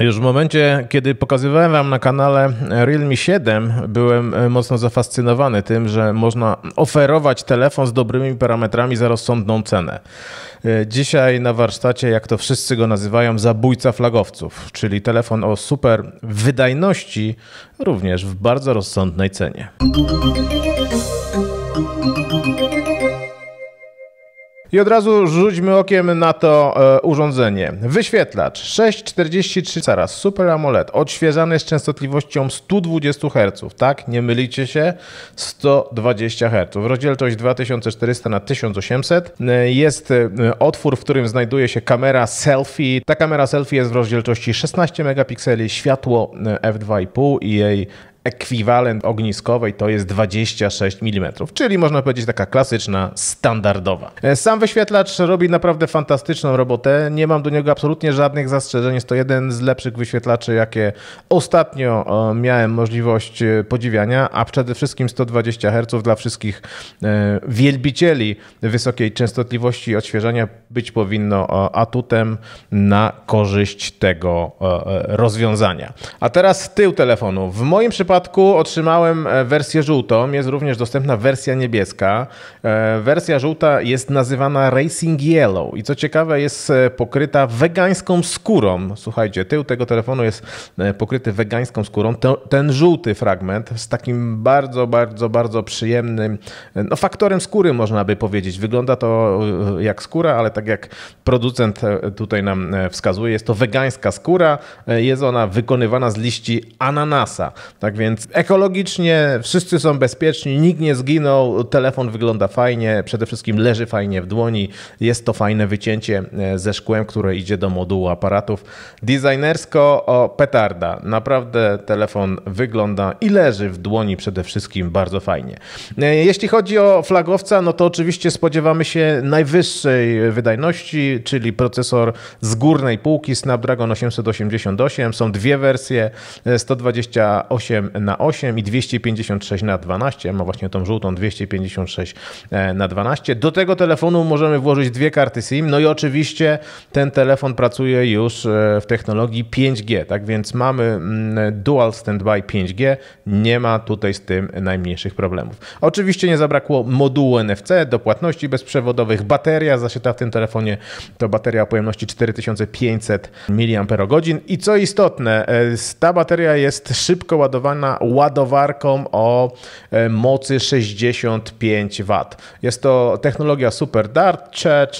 Już w momencie, kiedy pokazywałem Wam na kanale Realme 7, byłem e, mocno zafascynowany tym, że można oferować telefon z dobrymi parametrami za rozsądną cenę. E, dzisiaj na warsztacie, jak to wszyscy go nazywają, zabójca flagowców, czyli telefon o super wydajności, również w bardzo rozsądnej cenie. I od razu rzućmy okiem na to e, urządzenie. Wyświetlacz 643 zaraz Super AMOLED, odświeżany z częstotliwością 120 Hz, tak? Nie mylicie się, 120 Hz. Rozdzielczość 2400 na 1800. E, jest e, otwór, w którym znajduje się kamera selfie. Ta kamera selfie jest w rozdzielczości 16 megapikseli, światło e, f2,5 i jej ekwiwalent ogniskowej to jest 26 mm, czyli można powiedzieć taka klasyczna, standardowa. E, sam wyświetlacz robi naprawdę fantastyczną robotę, nie mam do niego absolutnie żadnych zastrzeżeń, jest to jeden z lepszych wyświetlaczy, jakie ostatnio miałem możliwość e, podziwiania, a przede wszystkim 120 Hz dla wszystkich e, wielbicieli wysokiej częstotliwości odświeżania być powinno atutem na korzyść tego rozwiązania. A teraz tył telefonu. W moim przypadku przypadku otrzymałem e, wersję żółtą, jest również dostępna wersja niebieska. E, wersja żółta jest nazywana Racing Yellow i co ciekawe jest e, pokryta wegańską skórą. Słuchajcie, tył tego telefonu jest pokryty wegańską skórą. Ten, żółty fragment z takim bardzo, bardzo, bardzo przyjemnym no, faktorem skóry można by powiedzieć. Wygląda to jak skóra, ale tak jak producent tutaj nam wskazuje, jest to wegańska skóra. Jest ona wykonywana z liści ananasa. Tak więc więc ekologicznie wszyscy są bezpieczni, nikt nie zginął, telefon wygląda fajnie, przede wszystkim leży fajnie w dłoni, jest to fajne wycięcie e, ze szkłem, które idzie do modułu aparatów. Designersko o petarda, naprawdę telefon wygląda i leży w dłoni przede wszystkim bardzo fajnie. E, jeśli chodzi o flagowca, no to oczywiście spodziewamy się najwyższej wydajności, czyli procesor z górnej półki Snapdragon 888. Są dwie wersje 128 e, na 8 i 256 na 12. ma właśnie tą żółtą 256 e, na 12. Do tego telefonu możemy włożyć dwie karty SIM. No i oczywiście ten telefon pracuje już e, w technologii 5G, tak więc mamy mm, dual standby 5G. Nie ma tutaj z tym najmniejszych problemów. Oczywiście nie zabrakło modułu NFC do płatności bezprzewodowych. Bateria zasięta w tym telefonie to bateria o pojemności 4500 mAh. I co istotne, e, ta bateria jest szybko ładowana na ładowarką o e, mocy 65 W. Jest to technologia Super Dart Charge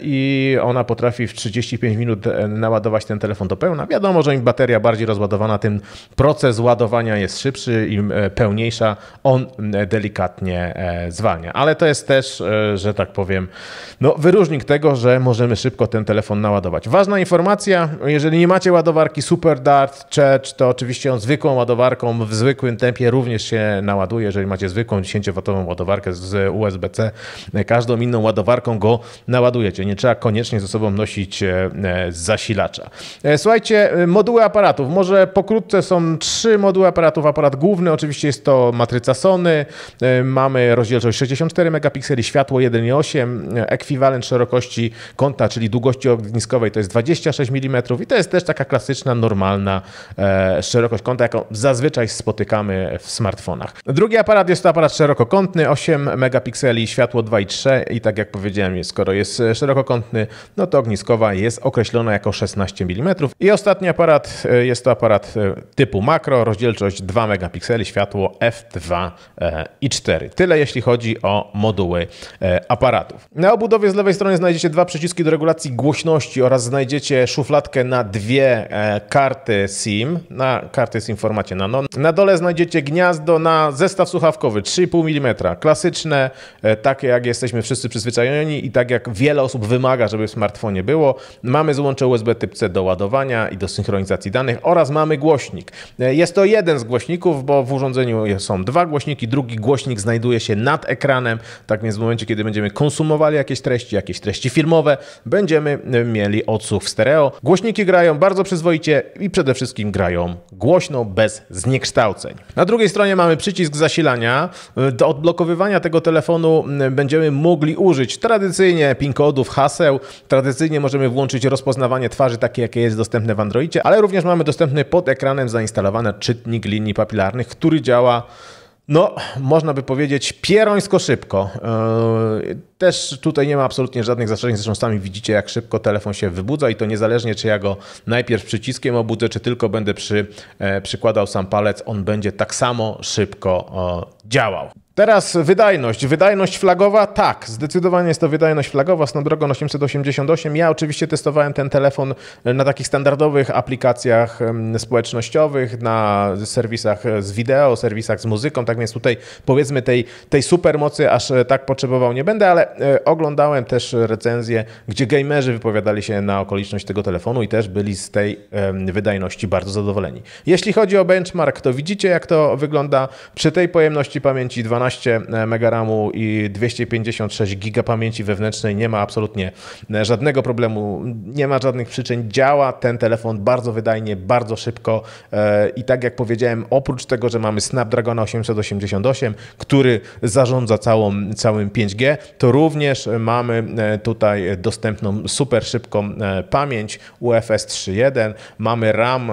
i ona potrafi w 35 minut e, naładować ten telefon do pełna. Wiadomo, że im bateria bardziej rozładowana, tym proces ładowania jest szybszy, im e, pełniejsza, on delikatnie zwalnia. Ale to jest też, że tak powiem, no, wyróżnik tego, że możemy szybko ten telefon naładować. Ważna informacja, jeżeli nie macie ładowarki Super Dart Charge, to oczywiście on zwykłą ładowarką taką w zwykłym tempie również się naładuje, jeżeli macie zwykłą 10-watową ładowarkę z USB-C, każdą inną ładowarką go naładujecie. Nie trzeba koniecznie ze sobą nosić e, zasilacza. E, słuchajcie, e, moduły aparatów. Może pokrótce są trzy moduły aparatów. Aparat główny oczywiście jest to matryca Sony, mamy rozdzielczość 64 megapikseli, światło 1,8, ekwiwalent szerokości kąta, czyli długości ogniskowej to jest 26 mm i to jest też taka klasyczna, normalna szerokość kąta, jaką zazwyczaj zazwyczaj spotykamy w smartfonach. Drugi aparat jest to aparat szerokokątny, 8 megapikseli, światło 2,3 i tak jak powiedziałem, skoro jest e, szerokokątny, no to ogniskowa jest określona jako 16 mm. I ostatni aparat e, jest to aparat e, typu makro, rozdzielczość 2 megapikseli, światło f2 i 4. Tyle jeśli chodzi o moduły aparatów. Na obudowie z lewej strony znajdziecie dwa przyciski do regulacji głośności oraz znajdziecie szufladkę na dwie karty SIM, na karty SIM w formacie nano, na dole znajdziecie gniazdo na zestaw słuchawkowy 3,5 mm. Klasyczne, e, takie jak jesteśmy wszyscy przyzwyczajeni i tak jak wiele osób wymaga, żeby w smartfonie było. Mamy złącze USB typ C do ładowania i do synchronizacji danych oraz mamy głośnik. E, jest to jeden z głośników, bo w urządzeniu są dwa głośniki. Drugi głośnik znajduje się nad ekranem, tak więc w momencie, kiedy będziemy konsumowali jakieś treści, jakieś treści filmowe, będziemy e, mieli odsłuch w stereo. Głośniki grają bardzo przyzwoicie i przede wszystkim grają głośno, bez zniszczenia zniekształceń. Na drugiej stronie mamy przycisk zasilania. Do odblokowywania tego telefonu mm, będziemy mogli użyć tradycyjnie PIN kodów, haseł. Tradycyjnie możemy włączyć rozpoznawanie twarzy, takie jakie jest dostępne w Androidzie, ale również mamy dostępny pod ekranem zainstalowany czytnik linii papilarnych, który działa no, można by powiedzieć, pierońsko szybko. E, też tutaj nie ma absolutnie żadnych zastrzeżeń, zresztą sami widzicie, jak szybko telefon się wybudza i to niezależnie, czy ja go najpierw przyciskiem obudzę, czy tylko będę przy, e, przykładał sam palec, on będzie tak samo szybko e, działał. Teraz wydajność. Wydajność flagowa? Tak, zdecydowanie jest to wydajność flagowa Snapdragon 888. Ja oczywiście testowałem ten telefon e, na takich standardowych aplikacjach społecznościowych, na serwisach e, z wideo, serwisach z muzyką, tak więc tutaj powiedzmy tej, tej supermocy aż e, tak potrzebował nie będę, ale oglądałem też recenzje, gdzie gamerzy wypowiadali się na okoliczność tego telefonu i też byli z tej wydajności bardzo zadowoleni. Jeśli chodzi o benchmark, to widzicie jak to wygląda przy tej pojemności pamięci 12 12 e, MB i 256 GB pamięci wewnętrznej nie ma absolutnie e, żadnego problemu, nie ma żadnych przyczyn. Działa ten telefon bardzo wydajnie, bardzo szybko e, i tak jak powiedziałem, oprócz tego, że mamy Snapdragon 888, który zarządza całą, całym 5G, to również mamy tutaj dostępną super szybką pamięć UFS 3.1, mamy RAM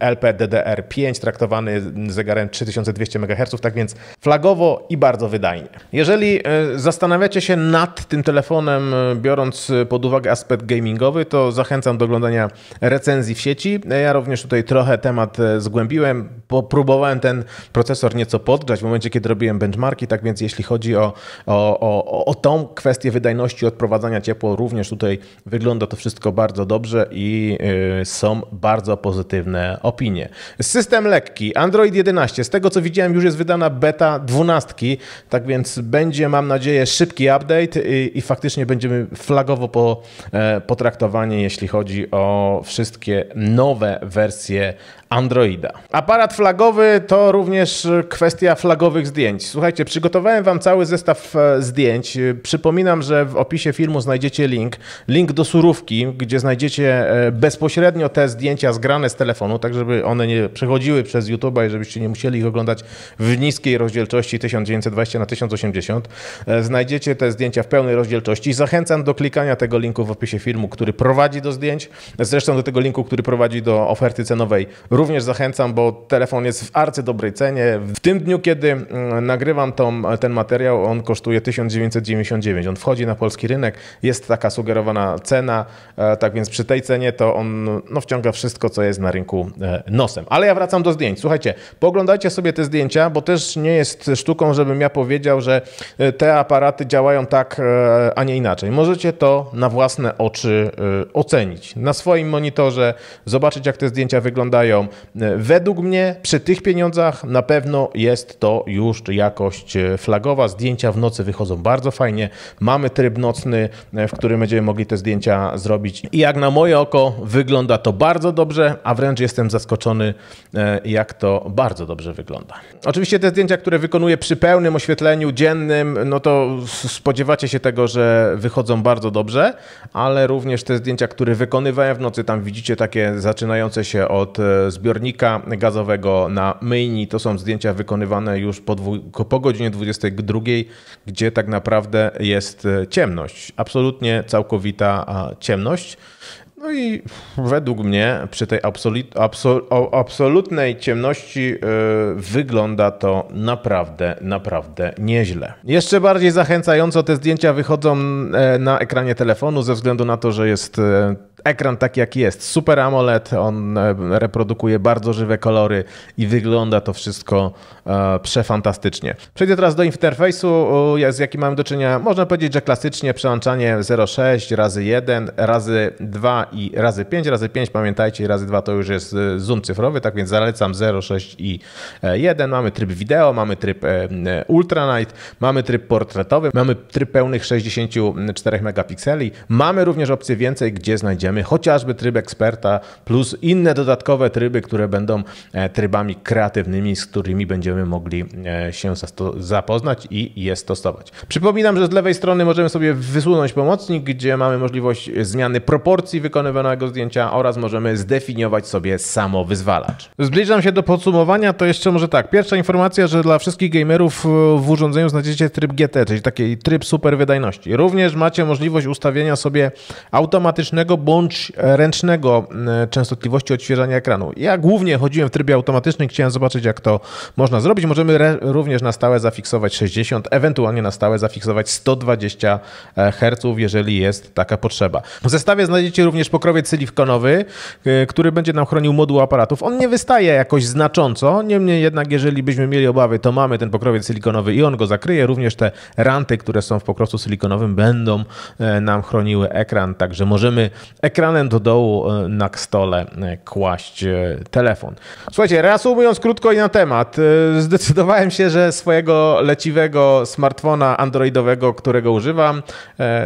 LPDDR5 traktowany zegarem 3200 MHz, tak więc flagowo i bardzo wydajnie. Jeżeli e, zastanawiacie się nad tym telefonem, e, biorąc pod uwagę aspekt gamingowy, to zachęcam do oglądania recenzji w sieci. E, ja również tutaj trochę temat zgłębiłem, próbowałem ten procesor nieco podgrzać w momencie, kiedy robiłem benchmarki, tak więc jeśli chodzi o, o, o, o tą kwestię wydajności odprowadzania ciepła, również tutaj wygląda to wszystko bardzo dobrze i są bardzo pozytywne opinie. System lekki, Android 11, z tego co widziałem już jest wydana beta 12 tak więc będzie, mam nadzieję, szybki update i, i faktycznie będziemy flagowo po, e, potraktowani, jeśli chodzi o wszystkie nowe wersje Androida. Aparat flagowy to również kwestia flagowych zdjęć. Słuchajcie, przygotowałem Wam cały zestaw e, zdjęć. Przypominam, że w opisie filmu znajdziecie link. Link do surówki, gdzie znajdziecie e, bezpośrednio te zdjęcia zgrane z telefonu, tak żeby one nie przechodziły przez YouTube'a i żebyście nie musieli ich oglądać w niskiej rozdzielczości 1920 na 1080. E, znajdziecie te zdjęcia w pełnej rozdzielczości. Zachęcam do klikania tego linku w opisie filmu, który prowadzi do zdjęć. Zresztą do tego linku, który prowadzi do oferty cenowej również zachęcam, bo telefon jest w arcy dobrej cenie. W tym dniu, kiedy mm, nagrywam tą, ten materiał, on kosztuje 1999. On wchodzi na polski rynek, jest taka sugerowana cena, e, tak więc przy tej cenie to on no, wciąga wszystko, co jest na rynku e, nosem. Ale ja wracam do zdjęć. Słuchajcie, poglądajcie sobie te zdjęcia, bo też nie jest sztuką, żebym ja powiedział, że e, te aparaty działają tak, a nie inaczej. Możecie to na własne oczy ocenić. Na swoim monitorze zobaczyć, jak te zdjęcia wyglądają, E, według mnie przy tych pieniądzach na pewno jest to już jakość e, flagowa. Zdjęcia w nocy wychodzą bardzo fajnie. Mamy tryb nocny, e, w którym będziemy mogli te zdjęcia zrobić. I jak na moje oko wygląda to bardzo dobrze, a wręcz jestem zaskoczony, jak to bardzo dobrze wygląda. Oczywiście te zdjęcia, które wykonuję przy pełnym oświetleniu dziennym, no to spodziewacie się tego, że wychodzą bardzo dobrze, ale również te zdjęcia, które wykonywałem w nocy, tam widzicie takie zaczynające się od zbiornika gazowego na myjni. To są zdjęcia wykonywane już po, dwu, po godzinie 22, gdzie tak naprawdę jest e, ciemność. Absolutnie całkowita ciemność. No i według mnie przy tej absolutnej ciemności e, wygląda to naprawdę, naprawdę nieźle. Jeszcze bardziej zachęcająco te zdjęcia wychodzą e, na ekranie telefonu ze względu na to, że jest ekran tak jak jest. Super AMOLED, on e, reprodukuje bardzo żywe kolory i wygląda to wszystko e, przefantastycznie. Przejdę teraz do interfejsu, z jakim mamy do czynienia. Można powiedzieć, że klasycznie przełączanie 0,6 razy 1, razy 2 i razy 5. Razy 5 pamiętajcie, razy 2 to już jest e, zoom cyfrowy, tak więc zalecam 0,6 i 1. Mamy tryb wideo, mamy tryb ultra night, mamy tryb portretowy, mamy tryb pełnych 64 megapikseli. Mamy również opcję więcej, gdzie znajdziemy znajdziemy chociażby tryb eksperta plus inne dodatkowe tryby, które będą e, trybami kreatywnymi, z którymi będziemy mogli e, się zapoznać i je stosować. Przypominam, że z lewej strony możemy sobie wysunąć pomocnik, gdzie mamy możliwość e, zmiany proporcji wykonywanego zdjęcia oraz możemy zdefiniować sobie samo wyzwalacz. Zbliżam się do podsumowania, to jeszcze może tak. Pierwsza informacja, że dla wszystkich gamerów w urządzeniu znajdziecie tryb GT, czyli taki tryb super wydajności. Również macie możliwość ustawienia sobie automatycznego bądź E, ręcznego e, częstotliwości odświeżania ekranu. Ja głównie chodziłem w trybie automatycznym, chciałem zobaczyć, jak to można zrobić. Możemy również na stałe zafiksować 60, ewentualnie na stałe zafiksować 120 e, Hz, jeżeli jest taka potrzeba. W zestawie znajdziecie również pokrowiec silikonowy, który będzie nam chronił moduł aparatów. On nie wystaje jakoś znacząco, niemniej jednak, jeżeli byśmy mieli obawy, to mamy ten pokrowiec silikonowy i on go zakryje. Również te ranty, które są w pokrowcu silikonowym, będą nam chroniły ekran, także możemy ekran ekranem do dołu e, na stole e, kłaść e, telefon. Słuchajcie, reasumując krótko i na temat, zdecydowałem się, że swojego leciwego smartfona androidowego, którego używam,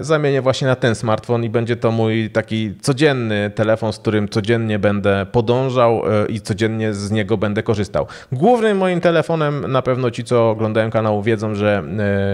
zamienię właśnie na ten smartfon i będzie to mój taki codzienny telefon, z którym codziennie będę podążał i codziennie z niego będę korzystał. Głównym moim telefonem, na pewno ci, co oglądają kanał, wiedzą, że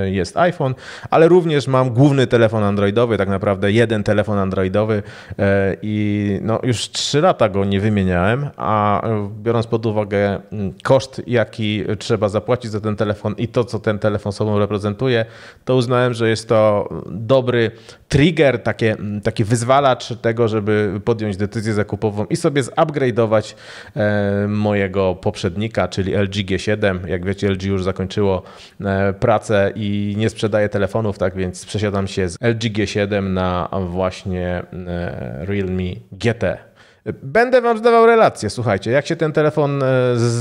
jest iPhone, ale również mam główny telefon androidowy, tak naprawdę jeden telefon androidowy, E, I no, już 3 lata go nie wymieniałem, a e, biorąc pod uwagę mm, koszt, jaki trzeba zapłacić za ten telefon i to, co ten telefon sobą reprezentuje, to uznałem, że jest to dobry trigger, takie, taki wyzwalacz tego, żeby podjąć decyzję zakupową i sobie zupgrade'ować e, mojego poprzednika, czyli LG G7. Jak wiecie, LG już zakończyło pracę i nie sprzedaje telefonów, tak więc przesiadam się z LG G7 na właśnie Realme GT. Będę wam zdawał relacje, słuchajcie, jak się ten telefon e,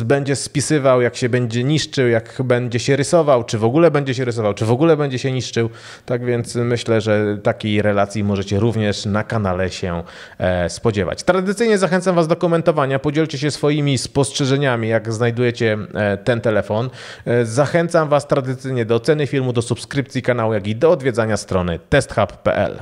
będzie spisywał, jak się będzie niszczył, jak będzie się rysował, czy w ogóle będzie się rysował, czy w ogóle będzie się niszczył. Tak więc myślę, że takiej relacji możecie również na kanale się e, spodziewać. Tradycyjnie zachęcam was do komentowania, podzielcie się swoimi spostrzeżeniami, jak znajdujecie e, ten telefon. Zachęcam was tradycyjnie do oceny filmu, do subskrypcji kanału, jak i do odwiedzania strony testhub.pl.